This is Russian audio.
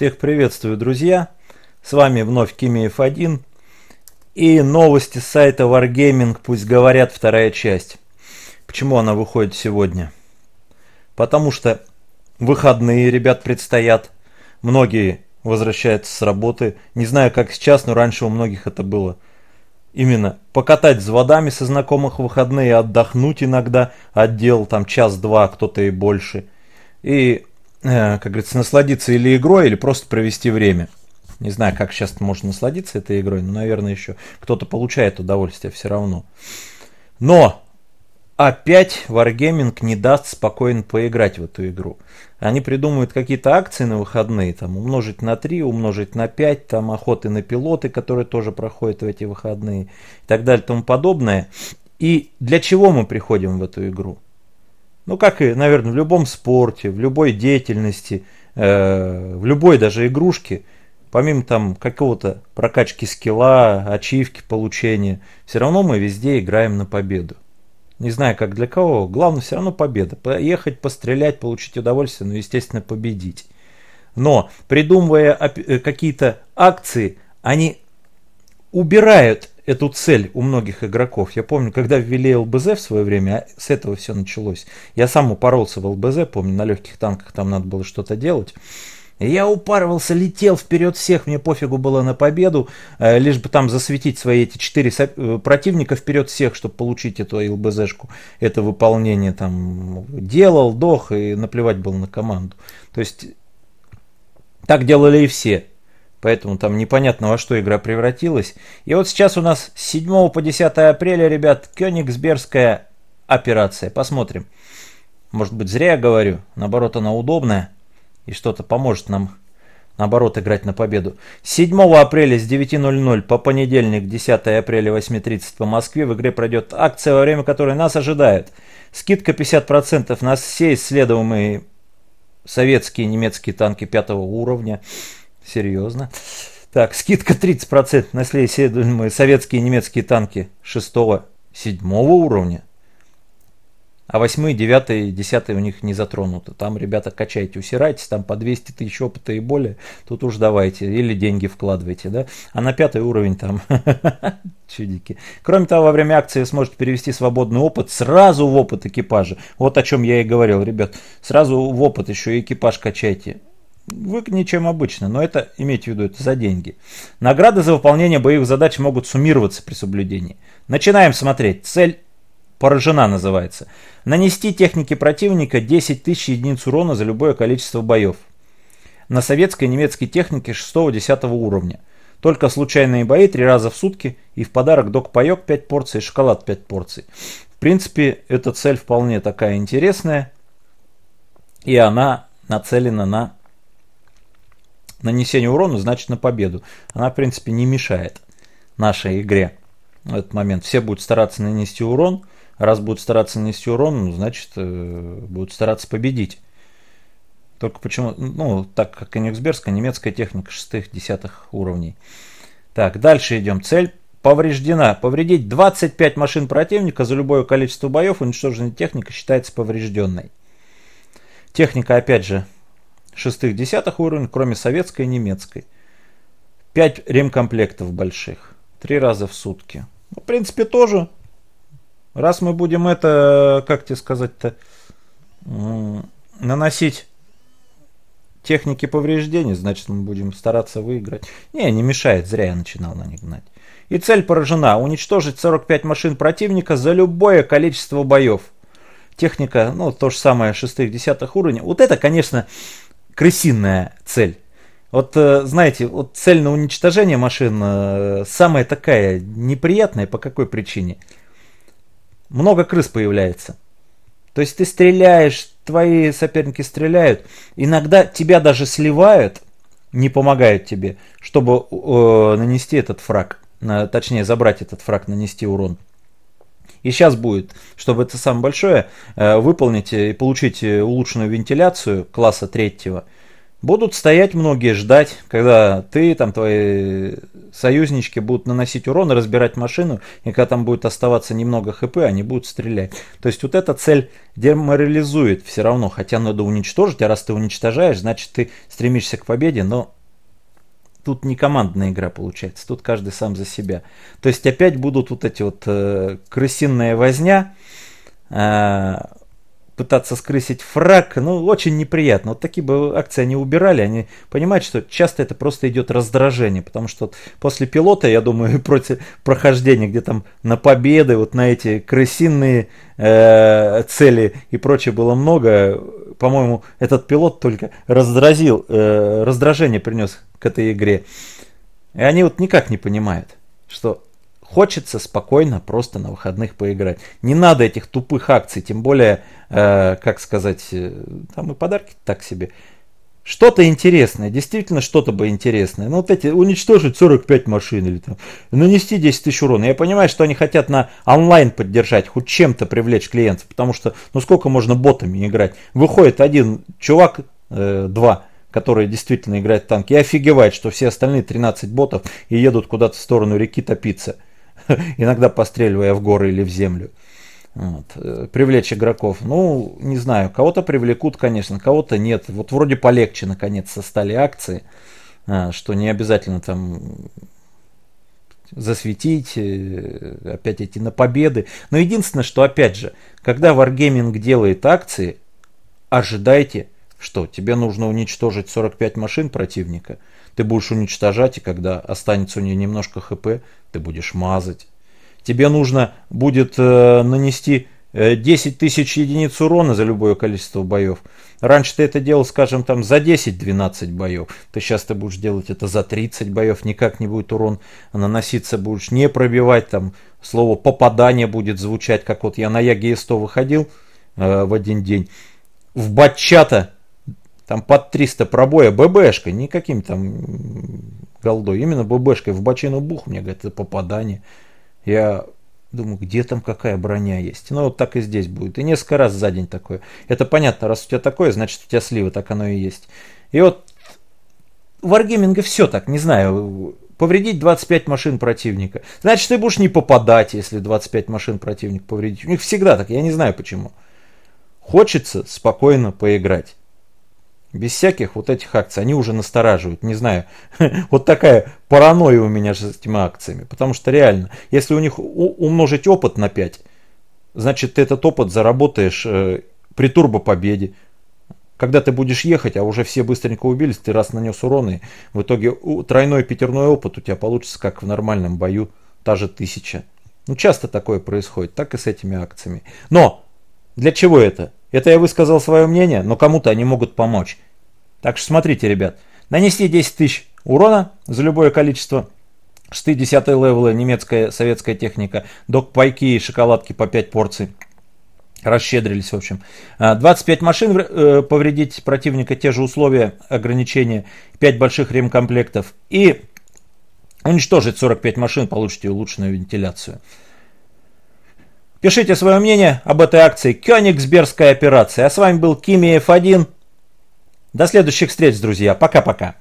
Всех приветствую, друзья! С вами вновь Кимеев 1 и новости с сайта Wargaming, пусть говорят, вторая часть. Почему она выходит сегодня? Потому что выходные ребят предстоят, многие возвращаются с работы. Не знаю, как сейчас, но раньше у многих это было именно покатать с водами со знакомых выходные, отдохнуть иногда отдел там час-два, кто-то и больше. И Э, как говорится, насладиться или игрой, или просто провести время. Не знаю, как сейчас можно насладиться этой игрой, но, наверное, еще кто-то получает удовольствие все равно. Но опять Wargaming не даст спокойно поиграть в эту игру. Они придумывают какие-то акции на выходные, там умножить на 3, умножить на 5, там охоты на пилоты, которые тоже проходят в эти выходные и так далее и тому подобное. И для чего мы приходим в эту игру? Ну, как и, наверное, в любом спорте, в любой деятельности, э, в любой даже игрушке, помимо там какого-то прокачки скилла, ачивки получения, все равно мы везде играем на победу. Не знаю, как для кого, главное все равно победа. Поехать, пострелять, получить удовольствие, ну, естественно, победить. Но придумывая э, какие-то акции, они убирают эту цель у многих игроков. Я помню, когда ввели ЛБЗ в свое время, а с этого все началось. Я сам упоролся в ЛБЗ, помню, на легких танках там надо было что-то делать. Я упарывался, летел вперед всех, мне пофигу было на победу, э, лишь бы там засветить свои эти четыре э, противника вперед всех, чтобы получить эту ЛБЗшку, это выполнение там делал, дох и наплевать было на команду. То есть так делали и все. Поэтому там непонятно во что игра превратилась. И вот сейчас у нас с 7 по 10 апреля, ребят, Кёнигсбергская операция. Посмотрим. Может быть зря я говорю. Наоборот, она удобная. И что-то поможет нам, наоборот, играть на победу. 7 апреля с 9.00 по понедельник, 10 апреля 8.30 по Москве в игре пройдет акция, во время которой нас ожидает. Скидка 50% на все исследуемые советские немецкие танки пятого уровня серьезно. Так, скидка 30% на следующие советские и немецкие танки 6-7 уровня. А 8, 9, 10 у них не затронуты. Там, ребята, качайте, усирайтесь, там по 200 тысяч опыта и более. Тут уж давайте, или деньги вкладывайте, да. А на пятый уровень там чудики. Кроме того, во время акции сможете перевести свободный опыт сразу в опыт экипажа. Вот о чем я и говорил, ребят. Сразу в опыт еще экипаж качайте выгоднее, чем обычно, но это, имейте в виду, это за деньги. Награды за выполнение боевых задач могут суммироваться при соблюдении. Начинаем смотреть. Цель поражена называется. Нанести технике противника 10 тысяч единиц урона за любое количество боев. На советской и немецкой технике 6-10 уровня. Только случайные бои 3 раза в сутки и в подарок док-паек 5 порций и шоколад 5 порций. В принципе, эта цель вполне такая интересная. И она нацелена на нанесение урона, значит на победу. Она, в принципе, не мешает нашей игре в этот момент. Все будут стараться нанести урон. Раз будут стараться нанести урон, ну, значит, э, будут стараться победить. Только почему, ну, так как кенигсбергская немецкая техника шестых, десятых уровней. Так, дальше идем. Цель повреждена. Повредить 25 машин противника за любое количество боев уничтоженная техника считается поврежденной. Техника, опять же, шестых-десятых уровень, кроме советской и немецкой. Пять ремкомплектов больших, три раза в сутки. Ну, в принципе, тоже. Раз мы будем это, как тебе сказать-то, наносить техники повреждений, значит, мы будем стараться выиграть. Не, не мешает, зря я начинал на них гнать. И цель поражена – уничтожить 45 машин противника за любое количество боев. Техника, ну, то же самое, шестых-десятых уровня. Вот это, конечно, крысиная цель. Вот, э, знаете, вот цель на уничтожение машин э, самая такая неприятная. По какой причине? Много крыс появляется. То есть ты стреляешь, твои соперники стреляют. Иногда тебя даже сливают, не помогают тебе, чтобы э, нанести этот фраг. точнее, забрать этот фраг, нанести урон. И сейчас будет, чтобы это самое большое э, выполнить э, и получить э, улучшенную вентиляцию класса третьего, будут стоять многие ждать, когда ты, там твои союзнички будут наносить урон, разбирать машину, и когда там будет оставаться немного хп, они будут стрелять. То есть вот эта цель деморализует все равно, хотя надо уничтожить, а раз ты уничтожаешь, значит ты стремишься к победе, но тут не командная игра получается, тут каждый сам за себя. То есть опять будут вот эти вот э, крысиная возня, э, пытаться скрысить фраг, ну, очень неприятно. Вот такие бы акции они убирали, они понимают, что часто это просто идет раздражение, потому что вот после пилота, я думаю, против прохождения, где там на победы, вот на эти крысиные э, цели и прочее было много, по-моему, этот пилот только раздразил, э, раздражение принес к этой игре. И они вот никак не понимают, что Хочется спокойно просто на выходных поиграть. Не надо этих тупых акций, тем более, э, как сказать, э, там и подарки так себе. Что-то интересное, действительно что-то бы интересное. Ну вот эти, уничтожить 45 машин или там, нанести 10 тысяч урона. Я понимаю, что они хотят на онлайн поддержать, хоть чем-то привлечь клиентов, потому что, ну сколько можно ботами играть. Выходит один чувак, э, два, которые действительно играют в танки, и офигевает, что все остальные 13 ботов и едут куда-то в сторону реки топиться. иногда постреливая в горы или в землю. Вот. Э, привлечь игроков. Ну, не знаю, кого-то привлекут, конечно, кого-то нет. Вот вроде полегче, наконец стали акции, а, что не обязательно там засветить, э, опять идти на победы. Но единственное, что опять же, когда Wargaming делает акции, ожидайте что, тебе нужно уничтожить 45 машин противника? Ты будешь уничтожать, и когда останется у нее немножко хп, ты будешь мазать. Тебе нужно будет э, нанести 10 э, тысяч единиц урона за любое количество боев. Раньше ты это делал, скажем, там за 10-12 боев. Ты сейчас ты будешь делать это за 30 боев. Никак не будет урон наноситься, будешь не пробивать. Там слово попадание будет звучать, как вот я на Яге 100 выходил э, в один день. В батчата там под 300 пробоя ББшкой, не каким там голдой, именно ББшкой в бочину бух, мне говорит, это попадание. Я думаю, где там какая броня есть? Ну, вот так и здесь будет. И несколько раз за день такое. Это понятно, раз у тебя такое, значит у тебя сливы, так оно и есть. И вот варгейминга все так, не знаю, повредить 25 машин противника. Значит, ты будешь не попадать, если 25 машин противник повредить. У них всегда так, я не знаю почему. Хочется спокойно поиграть. Без всяких вот этих акций. Они уже настораживают. Не знаю. Вот такая паранойя у меня же с этими акциями. Потому что реально, если у них умножить опыт на 5, значит ты этот опыт заработаешь э, при турбопобеде. Когда ты будешь ехать, а уже все быстренько убились, ты раз нанес урон, и в итоге тройной пятерной опыт у тебя получится, как в нормальном бою, та же тысяча. Ну, часто такое происходит, так и с этими акциями. Но для чего это? Это я высказал свое мнение, но кому-то они могут помочь. Так что смотрите, ребят. Нанести 10 тысяч урона за любое количество шты 10 левела, немецкая, советская техника, док-пайки и шоколадки по 5 порций. Расщедрились, в общем. 25 а, машин э, повредить противника, те же условия, ограничения, 5 больших ремкомплектов и уничтожить 45 машин, получите улучшенную вентиляцию. Пишите свое мнение об этой акции «Кёнигсбергская операция». А с вами был Кимиев 1. До следующих встреч, друзья. Пока-пока.